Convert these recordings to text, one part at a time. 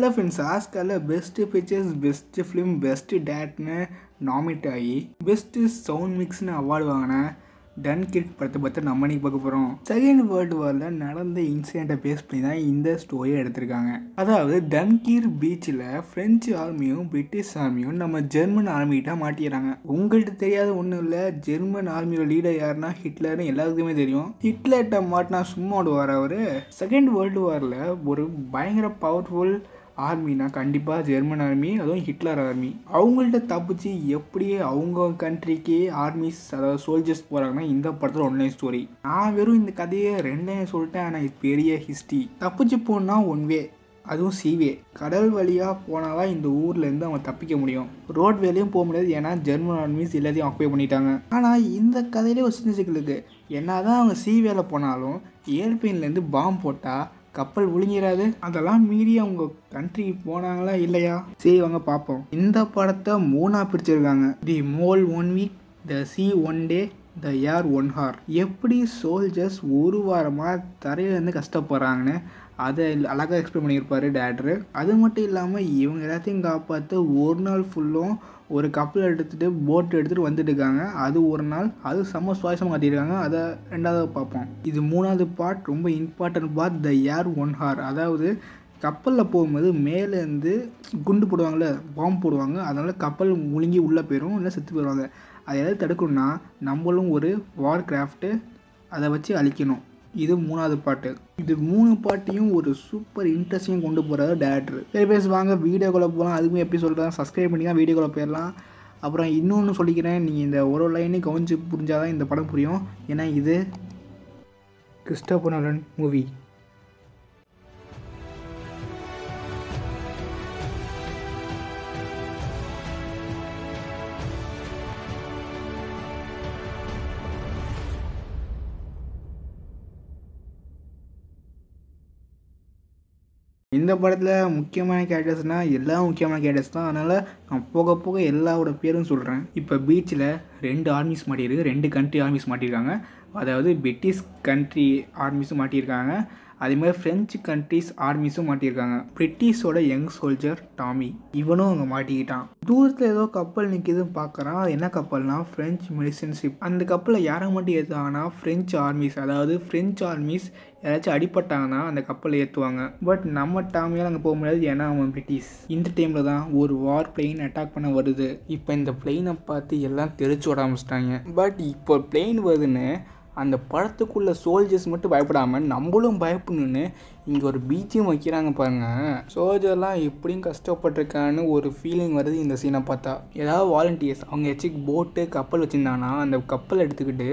hello friends ஆஸ்காரில் best pictures best film best டேட்னு nominate ஆகி பெஸ்ட்டு சவுண்ட் மிக்ஸ்னு அவார்டு வாங்கின டன் கிரிக் படத்தை பற்றி நம்ம இன்றைக்கி பார்க்க போகிறோம் செகண்ட் வேர்ல்டு வாரில் நடந்த இன்சிடெண்ட்டை பேஸ் பண்ணி தான் இந்த ஸ்டோரியை எடுத்திருக்காங்க அதாவது டன்கீர் பீச்சில் ஃப்ரெஞ்சு ஆர்மியும் பிரிட்டிஷ் ஆர்மியும் நம்ம ஜெர்மன் ஆர்மிகிட்ட மாட்டிடுறாங்க உங்கள்கிட்ட தெரியாத ஒன்றும் இல்லை ஜெர்மன் ஆர்மியோட லீடர் யாருன்னா ஹிட்லர்னு எல்லாருக்குமே தெரியும் ஹிட்லர்கிட்ட மாட்டினா சும்மா ஓடுவார் அவர் செகண்ட் வேர்ல்டு வாரில் ஒரு பயங்கர பவர்ஃபுல் ஆர்மினா கண்டிப்பாக ஜெர்மன் ஆர்மி அதுவும் ஹிட்லர் ஆர்மி அவங்கள்ட்ட தப்பிச்சு எப்படி அவங்க கண்ட்ரிக்கு ஆர்மிஸ் அதாவது சோல்ஜர்ஸ் போகிறாங்கன்னா இந்த படத்தில் ஒன்லைன் ஸ்டோரி நான் வெறும் இந்த கதையை ரெண்டே சொல்லிட்டேன் ஆனால் இது பெரிய ஹிஸ்ட்ரி தப்பிச்சு போனால் ஒன் வே அதுவும் சிவே கடல் வழியாக போனால் தான் இந்த ஊர்லேருந்து அவன் தப்பிக்க முடியும் ரோட் வேலையும் போக முடியாது ஏன்னா ஜெர்மன் ஆர்மிஸ் எல்லாத்தையும் ஆக்குபை பண்ணிட்டாங்க ஆனால் இந்த கதையிலே ஒரு சின்ன சிக்கல் இருக்குது என்ன தான் அவங்க சிவேல போனாலும் ஏர்பெயின்லேருந்து பாம்பு போட்டால் கப்பல் ஒழுங்கிறாது அதெல்லாம் மீறி அவங்க கண்ட்ரி போனாங்களா இல்லையா சரி வாங்க பார்ப்போம் இந்த படத்தை மூணாக பிரிச்சிருக்காங்க the mole one week the sea one day the air one hour எப்படி சோல்ஜர்ஸ் ஒரு வாரமாக தரையிலேருந்து கஷ்டப்படுறாங்கன்னு அதை அழகாக எக்ஸ்பிளைன் பண்ணியிருப்பார் டேரக்டரு அது மட்டும் இல்லாமல் இவங்க எல்லாத்தையும் காப்பாற்ற ஒரு நாள் ஃபுல்லும் ஒரு கப்பல் எடுத்துகிட்டு போட் எடுத்துகிட்டு வந்துட்டு இருக்காங்க அது ஒரு நாள் அது செம்ம சுவாசமாக காட்டியிருக்காங்க அதை ரெண்டாவது பார்ப்போம் இது மூணாவது பார்ட் ரொம்ப important part the air one hour அதாவது கப்பலில் போகும்போது மேலேருந்து குண்டு போடுவாங்கள்ல பாம்பு போடுவாங்க அதனால் கப்பல் முழுங்கி உள்ளே போயிடும் இல்லை செத்து போயிடுவாங்க அதை எதாவது தடுக்கணும்னா நம்மளும் ஒரு வார் கிராஃப்ட்டு அதை வச்சு அழிக்கணும் இது மூணாவது பாட்டு இது மூணு பாட்டையும் ஒரு சூப்பர் இன்ட்ரெஸ்டிங் கொண்டு போகிறது டேரக்டர் சரி பேஸ் வாங்க வீடியோக்குள்ளே போகலாம் அதுவுமே எப்படி சொல்கிறேன் சப்ஸ்கிரைப் பண்ணி தான் வீடியோக்குள்ளே போயிடலாம் அப்புறம் இன்னொன்று சொல்லிக்கிறேன் நீங்கள் இந்த ஒரு லைனையும் கவனிச்சு புரிஞ்சாதான் இந்த படம் புரியும் ஏன்னா இது கிறிஸ்டோபர் நலன் மூவி இந்த படத்தில் முக்கியமான கேரக்டர்ஸ்னால் எல்லா முக்கியமான கேரக்டர்ஸ் தான் அதனால் நான் போக போக எல்லாவோட பேரும் சொல்கிறேன் இப்போ பீச்சில் ரெண்டு ஆர்மிஸ் மாட்டியிருக்கு ரெண்டு கண்ட்ரி ஆர்மிஸ் மாட்டியிருக்காங்க அதாவது பிரிட்டிஷ் கண்ட்ரி ஆர்மிஸும் மாட்டியிருக்காங்க அதே மாதிரி ஃப்ரெஞ்சு கண்ட்ரிஸ் ஆர்மிஸும் மாட்டியிருக்காங்க பிரிட்டிஷோட யங் சோல்ஜர் டாமி இவனும் அங்கே மாட்டிக்கிட்டான் தூரத்தில் ஏதோ கப்பல் நிற்கிதுன்னு பார்க்குறான் அது என்ன கப்பல்னா ஃப்ரெஞ்சு மெடிசன் ஷிப் அந்த கப்பலில் யாரை மட்டும் ஏற்றுவாங்கன்னா ஃப்ரெஞ்சு ஆர்மிஸ் அதாவது ஃப்ரெஞ்சு ஆர்மிஸ் யாராச்சும் அடிப்பட்டாங்கன்னா அந்த கப்பலை ஏற்றுவாங்க பட் நம்ம டாமியால் அங்கே போக முடியாது ஏன்னா அவன் பிரிட்டிஷ் இந்த டைமில் தான் ஒரு வார் பிளெயின் அட்டாக் பண்ண வருது இப்போ இந்த பிளெயினை பார்த்து எல்லாம் தெரிச்சு விட ஆரம்பிச்சிட்டாங்க பட் இப்போ பிளெயின் வருதுன்னு அந்த படத்துக்குள்ள சோல்ஜர்ஸ் மட்டும் பயப்படாமல் நம்மளும் பயப்படணுன்னு இங்கே ஒரு பீச்சியம் வைக்கிறாங்க பாருங்கள் சோல்ஜர்லாம் எப்படியும் கஷ்டப்பட்டிருக்கான்னு ஒரு ஃபீலிங் வருது இந்த சீனை பார்த்தா ஏதாவது வாலண்டியர்ஸ் அவங்க ஏதாச்சும் போட்டு கப்பல் வச்சுருந்தாங்கன்னா அந்த கப்பல் எடுத்துக்கிட்டு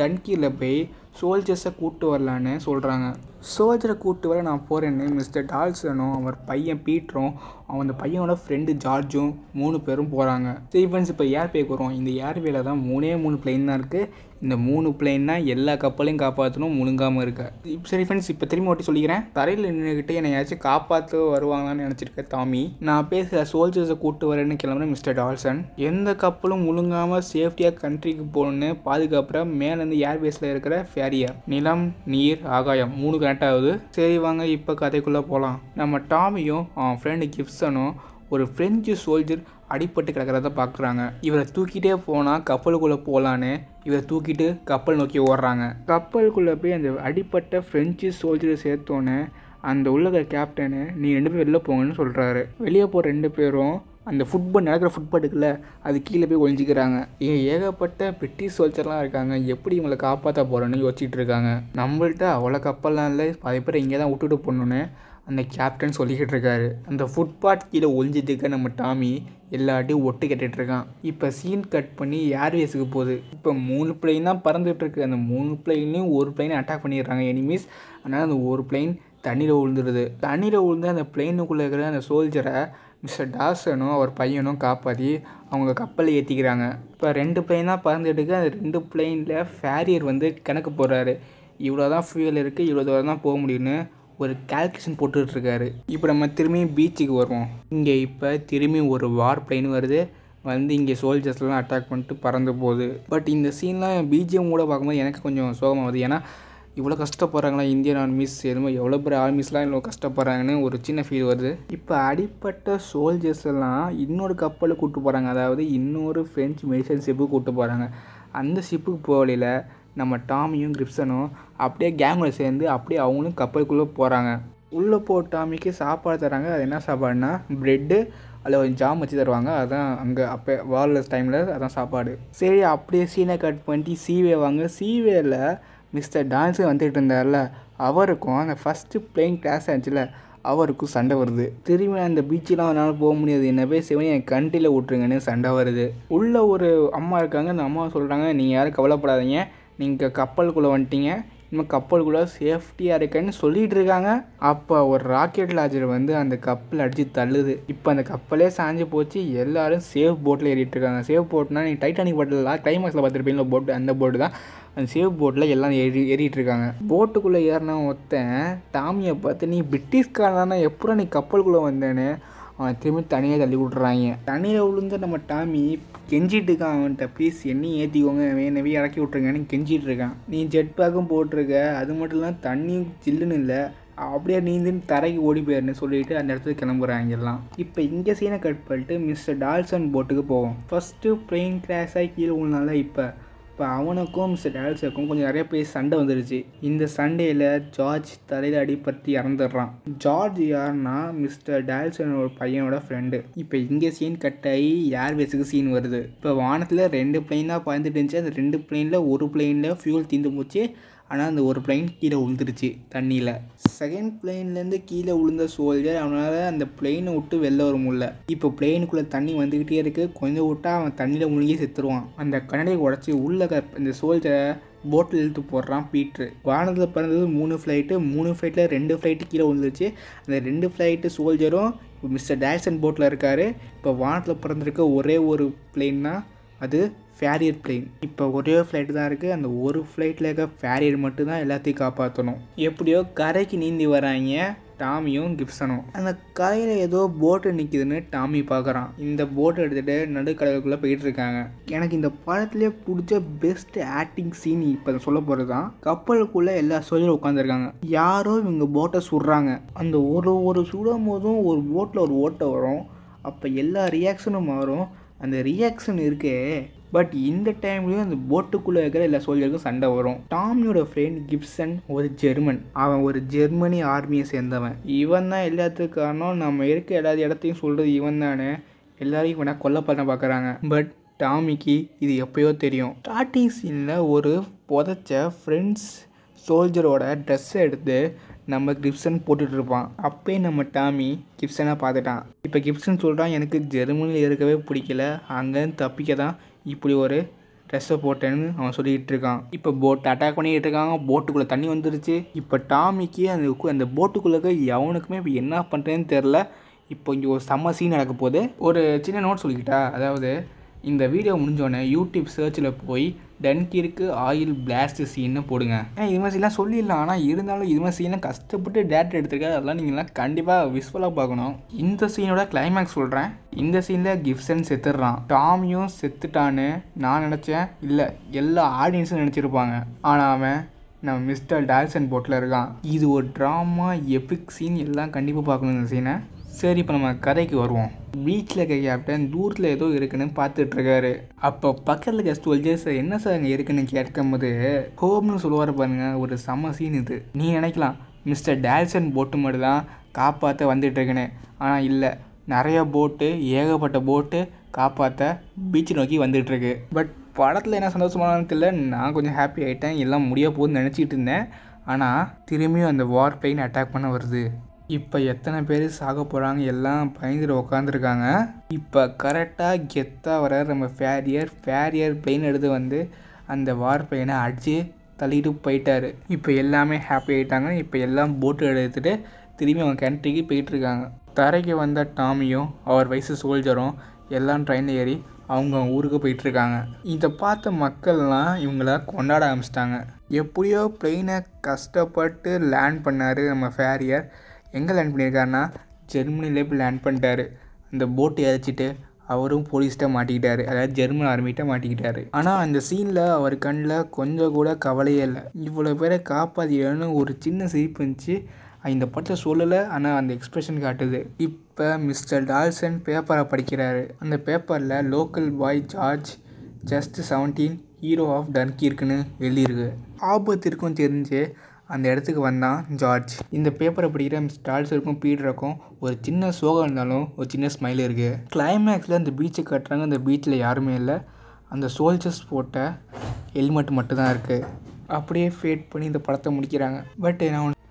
டன்கீரில் போய் சோல்ஜர்ஸை கூப்பிட்டு வரலான்னு சொல்கிறாங்க சோல்ஜரை கூப்பிட்டு வர நான் போகிறேன்னு மிஸ்டர் டால்சனும் அவர் பையன் பீட்டரும் அவன் அந்த பையனோட ஃப்ரெண்டு ஜார்ஜும் மூணு பேரும் போகிறாங்க ஸ்டீஃபன்ஸ் இப்போ பேக்கு வரும் இந்த ஏர்வேல தான் மூணே மூணு பிளெயின் தான் இருக்குது இந்த மூணு தான் எல்லா கப்பலையும் காப்பாற்றணும் முழுங்காமல் இருக்க இப்போ சரி ஃப்ரெண்ட்ஸ் இப்போ திரும்பி ஒட்டி சொல்லிக்கிறேன் தரையில் நின்றுக்கிட்டு என்னை யாராச்சும் காப்பாற்ற வருவாங்களான்னு நினச்சிருக்கேன் தாமி நான் பேசுகிற சோல்ஜர்ஸை கூப்பிட்டு வரேன்னு கிளம்புறேன் மிஸ்டர் டால்சன் எந்த கப்பலும் முழுங்காமல் சேஃப்டியாக கண்ட்ரிக்கு போகணுன்னு பாதுகாப்புற மேலேருந்து ஏர்பேஸில் இருக்கிற ஃபேரியர் நிலம் நீர் ஆகாயம் மூணு லேட் ஆகுது சரி வாங்க இப்போ கதைக்குள்ளே போகலாம் நம்ம டாமியும் அவன் ஃப்ரெண்டு கிப்சனும் ஒரு ஃப்ரெஞ்சு சோல்ஜர் அடிப்பட்டு கிடக்கிறத பார்க்குறாங்க இவரை தூக்கிட்டே போனால் கப்பலுக்குள்ளே போகலான்னு இவரை தூக்கிட்டு கப்பல் நோக்கி ஓடுறாங்க கப்பலுக்குள்ளே போய் அந்த அடிப்பட்ட ஃப்ரெஞ்சு சோல்ஜரை சேர்த்தோன்னே அந்த உள்ளக கேப்டனு நீ ரெண்டு பேரும் வெளில போங்கன்னு சொல்கிறாரு வெளியே போகிற ரெண்டு பேரும் அந்த ஃபுட்பால் நடக்கிற ஃபுட்பாட்டுக்குள்ள அது கீழே போய் ஒழிஞ்சிக்கிறாங்க இங்கே ஏகப்பட்ட பிரிட்டிஷ் சோல்ஜர்லாம் இருக்காங்க எப்படி இவங்களை காப்பாற்ற போகிறோன்னு யோசிச்சுட்டு இருக்காங்க நம்மள்ட்ட அவ்வளோ கப்பல்லாம் இல்லை பாதி பேர் இங்கே தான் விட்டுட்டு போகணுன்னு அந்த கேப்டன் சொல்லிக்கிட்டு இருக்காரு அந்த ஃபுட்பாத் கீழே இருக்க நம்ம டாமி எல்லாட்டையும் ஒட்டு கேட்டுட்ருக்கான் இப்போ சீன் கட் பண்ணி ஏர்வேஸுக்கு போகுது இப்போ மூணு பிளெயின் தான் இருக்கு அந்த மூணு பிளெயின்லேயும் ஒரு பிளெயின் அட்டாக் பண்ணிடுறாங்க எனிமீஸ் அதனால் அந்த ஒரு பிளெயின் தண்ணியில் விழுந்துடுது தண்ணியில் விழுந்து அந்த பிளெயினுக்குள்ளே இருக்கிற அந்த சோல்ஜரை மிஸ்டர் டாசனும் அவர் பையனும் காப்பாற்றி அவங்க கப்பலை ஏற்றிக்கிறாங்க இப்போ ரெண்டு பிளெயின் தான் பறந்துட்டுருக்கு அந்த ரெண்டு பிளெயினில் ஃபேரியர் வந்து கணக்கு போடுறாரு இவ்வளோ தான் ஃபியூயல் இருக்குது இவ்வளோ தூரம் தான் போக முடியும்னு ஒரு கால்குலேஷன் போட்டுட்ருக்காரு இப்போ நம்ம திரும்பியும் பீச்சுக்கு வருவோம் இங்கே இப்போ திரும்பி ஒரு வார் பிளெயின் வருது வந்து இங்கே சோல்ஜர்ஸ்லாம் அட்டாக் பண்ணிட்டு பறந்து போகுது பட் இந்த சீன்லாம் பிஜிஎம் கூட பார்க்கும்போது எனக்கு கொஞ்சம் சோகமாகுது ஏன்னா இவ்வளோ கஷ்டப்படுறாங்களா இந்தியன் ஆர்மிஸ் எதுவும் எவ்வளோ பேர் ஆர்மிஸ்லாம் இவ்வளோ கஷ்டப்படுறாங்கன்னு ஒரு சின்ன ஃபீல் வருது இப்போ அடிப்பட்ட சோல்ஜர்ஸ் எல்லாம் இன்னொரு கப்பலில் கூப்பிட்டு போகிறாங்க அதாவது இன்னொரு ஃப்ரெஞ்சு மெடிசன் ஷிப்புக்கு கூப்பிட்டு போகிறாங்க அந்த ஷிப்புக்கு போகலையில் நம்ம டாமியும் கிரிப்சனும் அப்படியே கேங்கில் சேர்ந்து அப்படியே அவங்களும் கப்பலுக்குள்ளே போகிறாங்க உள்ளே போ டாமிக்கு சாப்பாடு தராங்க அது என்ன சாப்பாடுனா ப்ரெட்டு அதில் கொஞ்சம் ஜாம் வச்சு தருவாங்க அதுதான் அங்கே அப்போ வார்லெஸ் டைமில் அதான் சாப்பாடு சரி அப்படியே சீனை கட் பண்ணிட்டு சீவே வாங்க சீவேல மிஸ்டர் டான்ஸே வந்துகிட்டு இருந்தார்ல அவருக்கும் அந்த ஃபஸ்ட்டு பிளேயிங் கிளாஸ் ஆச்சுல அவருக்கும் சண்டை வருது திரும்பி அந்த பீச்செலாம் அவனால் போக முடியாது என்ன போய் சிவனி என் கண்டியில் விட்ருங்கன்னு சண்டை வருது உள்ளே ஒரு அம்மா இருக்காங்க அந்த அம்மா சொல்கிறாங்க நீங்கள் யாரும் கவலைப்படாதீங்க நீங்கள் கப்பலுக்குள்ளே வந்துட்டீங்க நம்ம கூட சேஃப்டியாக இருக்கேன்னு சொல்லிகிட்டு இருக்காங்க அப்போ ஒரு ராக்கெட் லாஜர் வந்து அந்த கப்பல் அடித்து தள்ளுது இப்போ அந்த கப்பலே சாஞ்சு போச்சு எல்லோரும் சேஃப் போட்டில் ஏறிட்டு இருக்காங்க சேஃப் போட்னா நீங்கள் டைட்டானிக் பாட்டில் கிளைமேக்ஸில் பார்த்துருப்பீங்களா போட்டு அந்த போட்டு தான் அந்த சேஃப் போட்டில் எல்லாம் ஏறி ஏறிட்டு இருக்காங்க போட்டுக்குள்ளே ஏறின ஒருத்தன் டாமியை பார்த்து நீ பிரிட்டிஷ்காரனா எப்படா நீ கப்பலுக்குள்ளே வந்தேன்னு அவன் திரும்பி தனியாக தள்ளி விட்றாங்க தண்ணியில் விழுந்து நம்ம டாமி கெஞ்சிட்டு இருக்கான் அவன்கிட்ட ப்ளீஸ் என்னையும் ஏற்றிக்கோங்க வேணவே இறக்கி விட்ருங்கன்னு கெஞ்சிட்டு இருக்கான் நீ ஜெட் பேக்கும் போட்டிருக்க அது மட்டும் இல்லாமல் தண்ணியும் சில்லுன்னு இல்லை அப்படியே நீந்தின்னு தரைக்கு ஓடி போயிருன்னு சொல்லிட்டு அந்த இடத்துல கிளம்புறாங்க எல்லாம் இப்போ இங்கே சீனை கட் பண்ணிட்டு மிஸ்டர் டால்சன் போட்டுக்கு போவோம் ஃபஸ்ட்டு பிளெயின் கிராஷாகி கீழே விழுனால இப்போ இப்போ அவனுக்கும் டால்ஸுக்கும் கொஞ்சம் நிறைய பேர் சண்டை வந்துருச்சு இந்த சண்டையில் ஜார்ஜ் தலையில் அடிபட்டு இறந்துடுறான் ஜார்ஜ் யாருன்னா மிஸ்டர் டேல்சனோட பையனோட ஃப்ரெண்டு இப்போ இங்கே சீன் கட் ஆகி வேஸுக்கு சீன் வருது இப்போ வானத்தில் ரெண்டு தான் பறந்துட்டு இருந்துச்சு அந்த ரெண்டு பிளெயினில் ஒரு பிளெயினில் ஃபியூல் தீந்து போச்சு ஆனால் அந்த ஒரு பிளைன் கீழே விழுந்துருச்சு தண்ணியில் செகண்ட் பிளைன்லேருந்து கீழே விழுந்த சோல்ஜர் அவனால் அந்த பிளெயினை விட்டு வெளில வர முடியல இப்போ பிளெயினுக்குள்ளே தண்ணி வந்துக்கிட்டே இருக்குது கொஞ்சம் விட்டா அவன் தண்ணியில் முழுங்கி செத்துருவான் அந்த கண்ணடையை உடச்சி உள்ள இந்த சோல்ஜரை போட்டில் இழுத்து போடுறான் பீட்ரு வானத்தில் பிறந்தது மூணு ஃப்ளைட்டு மூணு ஃப்ளைட்டில் ரெண்டு ஃப்ளைட்டு கீழே விழுந்துருச்சு அந்த ரெண்டு ஃப்ளைட்டு சோல்ஜரும் மிஸ்டர் டேக்ஸன் போட்டில் இருக்கார் இப்போ வானத்தில் பிறந்திருக்க ஒரே ஒரு பிளெயின் தான் அது ஃபேரியர் பிளேன் இப்போ ஒரே ஃப்ளைட்டு தான் இருக்குது அந்த ஒரு ஃப்ளைட்டில் இருக்க ஃபேரியர் மட்டும்தான் எல்லாத்தையும் காப்பாற்றணும் எப்படியோ கரைக்கு நீந்தி வராங்க டாமியும் கிப்சனும் அந்த கரையில் ஏதோ போட்டு நிற்கிதுன்னு டாமி பார்க்குறான் இந்த போட்டை எடுத்துகிட்டு நடுக்கடலுக்குள்ளே போயிட்டு இருக்காங்க எனக்கு இந்த படத்துலேயே பிடிச்ச பெஸ்ட் ஆக்டிங் சீன் இப்போ சொல்ல போகிறது தான் கப்பலுக்குள்ளே எல்லா சோழரும் உட்காந்துருக்காங்க யாரோ இவங்க போட்டை சுடுறாங்க அந்த ஒரு ஒரு சுடும் போதும் ஒரு போட்டில் ஒரு ஓட்டை வரும் அப்போ எல்லா ரியாக்ஷனும் மாறும் அந்த ரியாக்ஷன் இருக்கே பட் இந்த டைம்லேயும் அந்த போட்டுக்குள்ளே இருக்கிற எல்லா சோல்ஜருக்கும் சண்டை வரும் டாமியோட ஃப்ரெண்ட் கிப்சன் ஒரு ஜெர்மன் அவன் ஒரு ஜெர்மனி ஆர்மியை சேர்ந்தவன் இவன் தான் எல்லாத்துக்கு காரணம் நம்ம இருக்க எல்லா இடத்தையும் சொல்கிறது இவன் தானே எல்லாரையும் வேணால் கொல்ல பண்ண பார்க்குறாங்க பட் டாமிக்கு இது எப்பயோ தெரியும் ஸ்டார்டிங் சீனில் ஒரு புதைச்ச ஃப்ரெண்ட்ஸ் சோல்ஜரோட ட்ரெஸ்ஸை எடுத்து நம்ம கிப்சன் போட்டுட்ருப்பான் அப்போயே நம்ம டாமி கிப்சனை பார்த்துட்டான் இப்போ கிப்சன் சொல்கிறான் எனக்கு ஜெர்மனியில் இருக்கவே பிடிக்கல அங்கேருந்து தப்பிக்க தான் இப்படி ஒரு ட்ரெஸ்ஸை போட்டேன்னு அவன் சொல்லிகிட்டு இருக்கான் இப்போ போட் அட்டாக் பண்ணிக்கிட்டு இருக்காங்க போட்டுக்குள்ளே தண்ணி வந்துருச்சு இப்போ டாமிக்கு அந்த அந்த போட்டுக்குள்ளே எவனுக்குமே இப்போ என்ன பண்ணுறேன்னு தெரில இப்போ இங்கே ஒரு செம்ம சீன் நடக்க போகுது ஒரு சின்ன நோட் சொல்லிக்கிட்டா அதாவது இந்த வீடியோ முடிஞ்சோடனே யூடியூப் சர்ச்சில் போய் டன்கிற்கு ஆயில் பிளாஸ்ட் சீன்னு போடுங்க ஏன் இது மாதிரி சீன்லாம் சொல்லிடலாம் ஆனால் இருந்தாலும் இது மாதிரி சீன்லாம் கஷ்டப்பட்டு டேட்டர் எடுத்திருக்காரு அதெல்லாம் நீங்கள்லாம் கண்டிப்பாக விஸ்வலாக பார்க்கணும் இந்த சீனோட கிளைமேக்ஸ் சொல்கிறேன் இந்த சீனில் கிஃப்சன் செத்துடுறான் டாமியும் செத்துட்டான்னு நான் நினச்சேன் இல்லை எல்லா ஆடியன்ஸும் நினச்சிருப்பாங்க ஆனால் அவன் நம்ம மிஸ்டர் டால்சன் போட்டில் இருக்கான் இது ஒரு ட்ராமா எபிக் சீன் எல்லாம் கண்டிப்பாக பார்க்கணும் இந்த சீனை சரி இப்போ நம்ம கதைக்கு வருவோம் பீச்சில் இருக்க கேப்டன் தூரத்தில் ஏதோ இருக்குன்னு பார்த்துட்ருக்காரு அப்போ பக்கத்தில் இருக்க சோல்ஜர்ஸ் என்ன சார் அங்கே இருக்குன்னு கேட்கும்போது ஹோம்னு சொல்லுவார் பாருங்க ஒரு சம சீன் இது நீ நினைக்கலாம் மிஸ்டர் டேல்சன் போட்டு மட்டும் தான் காப்பாற்ற வந்துட்டுருக்கேன்னு ஆனால் இல்லை நிறைய போட்டு ஏகப்பட்ட போட்டு காப்பாற்ற பீச்சை நோக்கி வந்துட்டுருக்கு பட் படத்தில் என்ன சந்தோஷமானு தெரியல நான் கொஞ்சம் ஹாப்பி ஆகிட்டேன் எல்லாம் முடிய போகுதுன்னு நினச்சிட்டு இருந்தேன் ஆனால் திரும்பியும் அந்த வார் பெயின் அட்டாக் பண்ண வருது இப்போ எத்தனை பேர் சாக போகிறாங்க எல்லாம் பயந்துட்டு உக்காந்துருக்காங்க இப்போ கரெக்டாக கெத்தாக வர நம்ம ஃபேரியர் ஃபேரியர் பிளெயின் எடுத்து வந்து அந்த வார் பையனை அடித்து தள்ளிட்டு போயிட்டாரு இப்போ எல்லாமே ஹாப்பி ஆகிட்டாங்க இப்போ எல்லாம் போட்டு எடுத்துகிட்டு திரும்பி அவங்க கண்ட்ரிக்கு போயிட்டுருக்காங்க தரைக்கு வந்த டாமியும் அவர் வயசு சோல்ஜரும் எல்லாம் ட்ரெயினில் ஏறி அவங்க ஊருக்கு போயிட்டு இருக்காங்க இதை பார்த்த மக்கள்லாம் இவங்கள கொண்டாட ஆரம்பிச்சிட்டாங்க எப்படியோ பிளெயினை கஷ்டப்பட்டு லேண்ட் பண்ணார் நம்ம ஃபேரியர் எங்கே லேண்ட் பண்ணியிருக்காருன்னா ஜெர்மனிலே போய் லேண்ட் பண்ணிட்டாரு அந்த போட்டை இறச்சிட்டு அவரும் போலீஸ்கிட்ட மாட்டிக்கிட்டாரு அதாவது ஜெர்மன் ஆர்மிகிட்ட மாட்டிக்கிட்டாரு ஆனால் அந்த சீனில் அவர் கண்ணில் கொஞ்சம் கூட கவலையே இல்லை இவ்வளோ பேரை காப்பாற்றிடணும்னு ஒரு சின்ன சிரிப்பு இருந்துச்சு இந்த படத்தை சொல்லலை ஆனால் அந்த எக்ஸ்பிரஷன் காட்டுது இப்போ மிஸ்டர் டால்சன் பேப்பரை படிக்கிறாரு அந்த பேப்பரில் local boy George just seventeen hero of Dunkirk இருக்குன்னு எழுதியிருக்கு ஆபத்திற்கும் தெரிஞ்சு அந்த இடத்துக்கு வந்தான் ஜார்ஜ் இந்த பேப்பரை படிக்கிற ஸ்டால்ஸ் இருக்கும் பீடருக்கும் ஒரு சின்ன சோகம் இருந்தாலும் ஒரு சின்ன ஸ்மைல் இருக்குது கிளைமேக்ஸில் அந்த பீச்சை கட்டுறாங்க அந்த பீச்சில் யாருமே இல்லை அந்த சோல்ஜர்ஸ் போட்ட ஹெல்மெட் மட்டும்தான் இருக்குது அப்படியே ஃபேட் பண்ணி இந்த படத்தை முடிக்கிறாங்க பட் நான்